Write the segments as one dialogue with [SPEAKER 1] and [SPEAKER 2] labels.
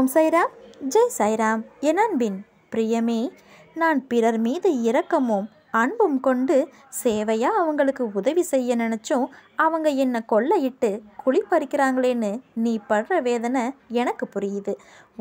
[SPEAKER 1] ஓம் சைராம் ஜெய் சைராம் என் அன்பின் பிரியமே நான் பிறர் மீது இரக்கமும் அன்பும் கொண்டு சேவையாக அவங்களுக்கு உதவி செய்ய நினச்சும் அவங்க என்னை கொள்ளையிட்டு குளிப்பறிக்கிறாங்களேன்னு நீ படுற வேதனை எனக்கு புரியுது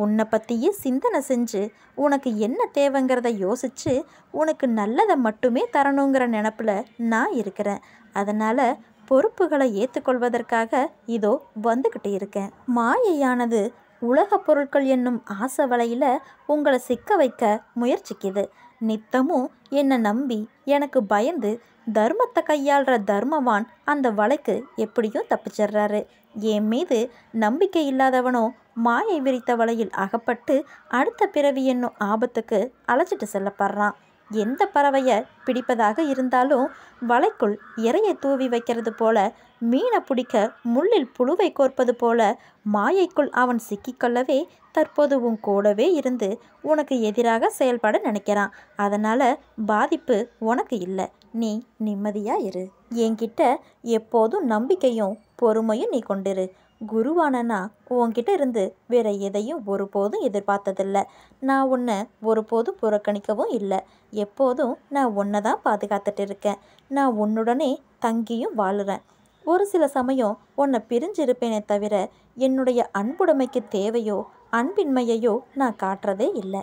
[SPEAKER 1] உன்னை பற்றியே சிந்தனை செஞ்சு உனக்கு என்ன தேவைங்கிறத யோசித்து உனக்கு நல்லதை மட்டுமே தரணுங்கிற நினப்பில் நான் இருக்கிறேன் அதனால் பொறுப்புகளை ஏற்றுக்கொள்வதற்காக இதோ வந்துக்கிட்டு இருக்கேன் மாயையானது உலகப் பொருட்கள் என்னும் ஆசை வலையில் உங்களை சிக்க வைக்க முயற்சிக்குது நித்தமும் என்னை நம்பி எனக்கு பயந்து தர்மத்தை கையாளுற தர்மவான் அந்த வலைக்கு எப்படியும் தப்பிச்சிடுறாரு என் மீது நம்பிக்கை இல்லாதவனோ மாயை விரித்த வலையில் அகப்பட்டு அடுத்த பிறவி என்னும் ஆபத்துக்கு அழைச்சிட்டு செல்லப்படுறான் எந்த பறவையை பிடிப்பதாக இருந்தாலும் வலைக்குள் இறையை தூவி வைக்கிறது போல மீனை பிடிக்க முள்ளில் புழுவை கோர்ப்பது போல மாயைக்குள் அவன் சிக்கிக்கொள்ளவே தற்போது உன் கூடவே இருந்து உனக்கு எதிராக செயல்பட நினைக்கிறான் அதனால் பாதிப்பு உனக்கு இல்லை நீ நிம்மதியாக இரு என்கிட்ட எப்போதும் நம்பிக்கையும் பொறுமையும் நீ கொண்டிரு குருவானனா உன்கிட்ட இருந்து வேற எதையும் ஒருபோதும் எதிர்பார்த்ததில்ல நான் உன்னை ஒருபோதும் புறக்கணிக்கவும் இல்லை எப்போதும் நான் உன்னை தான் பாதுகாத்துட்டு இருக்கேன் நான் உன்னுடனே தங்கியும் வாழுறேன் ஒரு சில சமயம் உன்னை பிரிஞ்சிருப்பேனே தவிர என்னுடைய அன்புடைமைக்கு தேவையோ அன்பின்மையையோ நான் காட்டுறதே இல்லை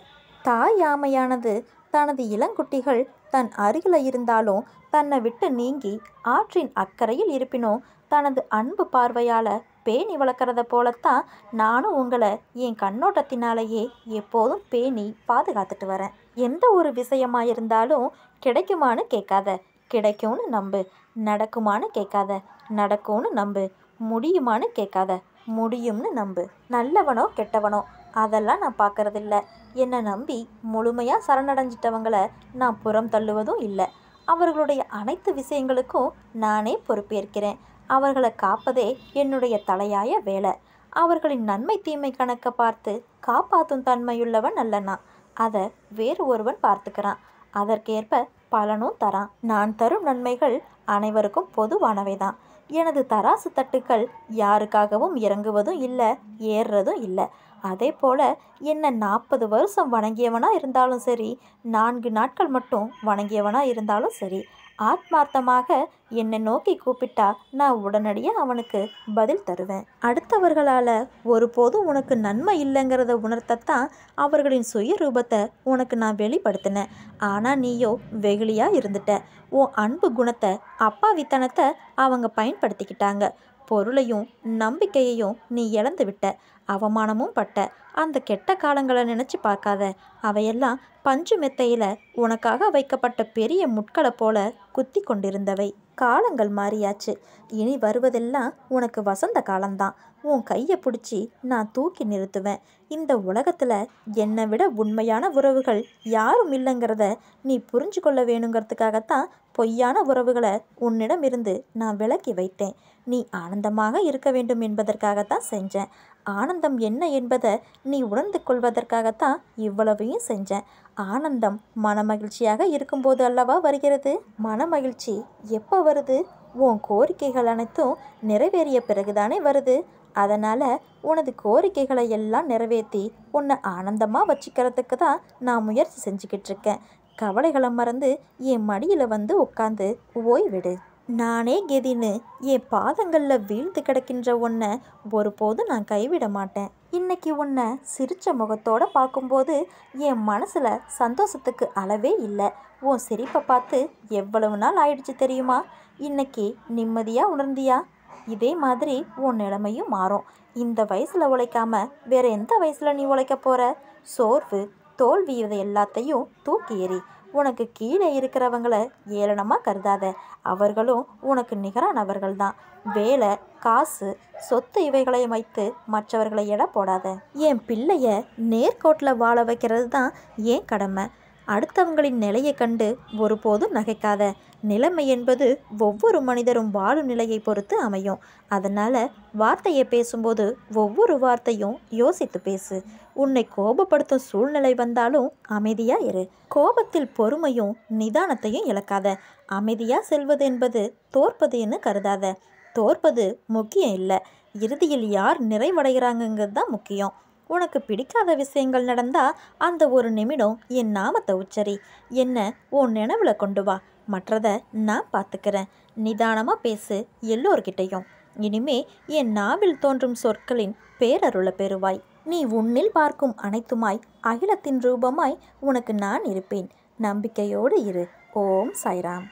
[SPEAKER 1] தாய் ஆமையானது தனது இளங்குட்டிகள் தன் அருகில் இருந்தாலும் தன்னை விட்டு நீங்கி ஆற்றின் அக்கறையில் இருப்பினும் தனது அன்பு பார்வையால் பேணி வளர்க்குறத போலத்தான் நானும் உங்களை என் கண்ணோட்டத்தினாலேயே எப்போதும் பேணி பாதுகாத்துட்டு வரேன் எந்த ஒரு விஷயமா இருந்தாலும் கிடைக்குமான்னு கேட்காத கிடைக்கும்னு நம்பு நடக்குமான்னு கேட்காத நடக்கும்னு நம்பு முடியுமான்னு கேட்காத முடியும்னு நம்பு நல்லவனோ கெட்டவனோ அதெல்லாம் நான் பார்க்குறதில்ல என்னை நம்பி முழுமையாக சரணடைஞ்சிட்டவங்களை நான் புறம் தள்ளுவதும் இல்லை அவர்களுடைய அனைத்து விஷயங்களுக்கும் நானே பொறுப்பேற்கிறேன் அவர்களை காப்பதே என்னுடைய தலையாய வேலை அவர்களின் நன்மை தீமை கணக்கை பார்த்து காப்பாற்றும் தன்மையுள்ளவன் அல்லனா அதை வேறு ஒருவன் பார்த்துக்கிறான் அதற்கேற்ப பலனும் தரான் நான் தரும் நன்மைகள் அனைவருக்கும் பொதுவானவை தான் எனது தராசு தட்டுக்கள் யாருக்காகவும் இறங்குவதும் இல்லை ஏறுறதும் இல்லை அதே போல் என்ன நாற்பது வருஷம் வணங்கியவனாக இருந்தாலும் சரி நான்கு நாட்கள் மட்டும் வணங்கியவனாக இருந்தாலும் சரி ஆத்மார்த்தமாக என்னை நோக்கி கூப்பிட்டா நான் உடனடியாக அவனுக்கு பதில் தருவேன் அடுத்தவர்களால் ஒருபோதும் உனக்கு நன்மை இல்லைங்கிறத உணர்த்தத்தான் அவர்களின் சுய ரூபத்தை உனக்கு நான் வெளிப்படுத்தினேன் ஆனால் நீயோ வெகுளியாக இருந்துட்ட உன் அன்பு குணத்தை அப்பாவித்தனத்தை அவங்க பயன்படுத்திக்கிட்டாங்க பொருளையும் நம்பிக்கையையும் நீ இழந்து விட்ட அவமானமும் பட்ட அந்த கெட்ட காலங்களை நினச்சி பார்க்காத அவையெல்லாம் பஞ்சு மெத்தையில் உனக்காக வைக்கப்பட்ட பெரிய முட்களை போல குத்தி கொண்டிருந்தவை காலங்கள் மாறியாச்சு இனி வருவதெல்லாம் உனக்கு வசந்த காலம்தான் உன் கையை பிடிச்சி நான் தூக்கி நிறுத்துவேன் இந்த உலகத்தில் என்னை விட உண்மையான உறவுகள் யாரும் இல்லைங்கிறத நீ புரிஞ்சு கொள்ள வேணுங்கிறதுக்காகத்தான் பொய்யான உறவுகளை உன்னிடம் இருந்து நான் விலக்கி வைத்தேன் நீ ஆனந்தமாக இருக்க வேண்டும் என்பதற்காகத்தான் செஞ்சேன் ஆனந்தம் என்ன என்பதை நீ உணர்ந்து கொள்வதற்காகத்தான் இவ்வளவையும் செஞ்சேன் ஆனந்தம் மனமகிழ்ச்சியாக இருக்கும்போது அல்லவா வருகிறது மனமகிழ்ச்சி எப்போ வருது உன் கோரிக்கைகள் அனைத்தும் நிறைவேறிய பிறகுதானே வருது அதனால் உனது கோரிக்கைகளை எல்லாம் நிறைவேற்றி உன்னை ஆனந்தமாக வச்சுக்கிறதுக்கு தான் நான் முயற்சி செஞ்சுக்கிட்டு இருக்கேன் கவலைகளை மறந்து என் மடியில் வந்து உட்காந்து ஓய்விடு நானே கெதின்னு என் பாதங்களில் வீழ்ந்து கிடக்கின்ற உன்னை ஒருபோது நான் கைவிட மாட்டேன் இன்னைக்கு உன்னை சிரித்த முகத்தோடு பார்க்கும்போது என் மனசில் சந்தோஷத்துக்கு அளவே இல்லை உன் சிரிப்பை பார்த்து எவ்வளவு நாள் ஆயிடுச்சு தெரியுமா இன்னைக்கு நிம்மதியாக உணர்ந்தியா இதே மாதிரி உன் நிலைமையும் மாறும் இந்த வயசில் உழைக்காம வேறு எந்த வயசில் நீ உழைக்க போகிற சோர்வு தோல்வி இதை எல்லாத்தையும் தூக்கி எறி உனக்கு கீழே இருக்கிறவங்களை ஏளனமாக கருதாத அவர்களும் உனக்கு நிகரானவர்கள் தான் வேலை காசு சொத்து இவைகளை வைத்து மற்றவர்களை எட போடாத என் பிள்ளைய நேர்கோட்டில் வாழ வைக்கிறது தான் ஏன் கடமை அடுத்தவங்களின் நிலையை கண்டு ஒருபோதும் நகைக்காத நிலைமை என்பது ஒவ்வொரு மனிதரும் வாழும் நிலையை பொறுத்து அமையும் அதனால் வார்த்தையை பேசும்போது ஒவ்வொரு வார்த்தையும் யோசித்து பேசு உன்னை கோபப்படுத்தும் சூழ்நிலை வந்தாலும் அமைதியாக இரு கோபத்தில் பொறுமையும் நிதானத்தையும் இழக்காத அமைதியாக செல்வது என்பது என்று கருதாத தோற்பது முக்கியம் இல்லை இறுதியில் யார் நிறைவடைகிறாங்கங்கிறது தான் முக்கியம் உனக்கு பிடிக்காத விஷயங்கள் நடந்தால் அந்த ஒரு நிமிடம் என் நாமத்தை உச்சரி என்ன உன் நினைவில் கொண்டு வா மற்றதை நான் பார்த்துக்கிறேன் நிதானமாக பேசு எல்லோர்கிட்டையும் இனிமே என் நாவில் தோன்றும் சொற்களின் பேரருள பெறுவாய் நீ உன்னில் பார்க்கும் அனைத்துமாய் அகிலத்தின் ரூபமாய் உனக்கு நான் இருப்பேன் நம்பிக்கையோடு இரு ஓம் சாய்ராம்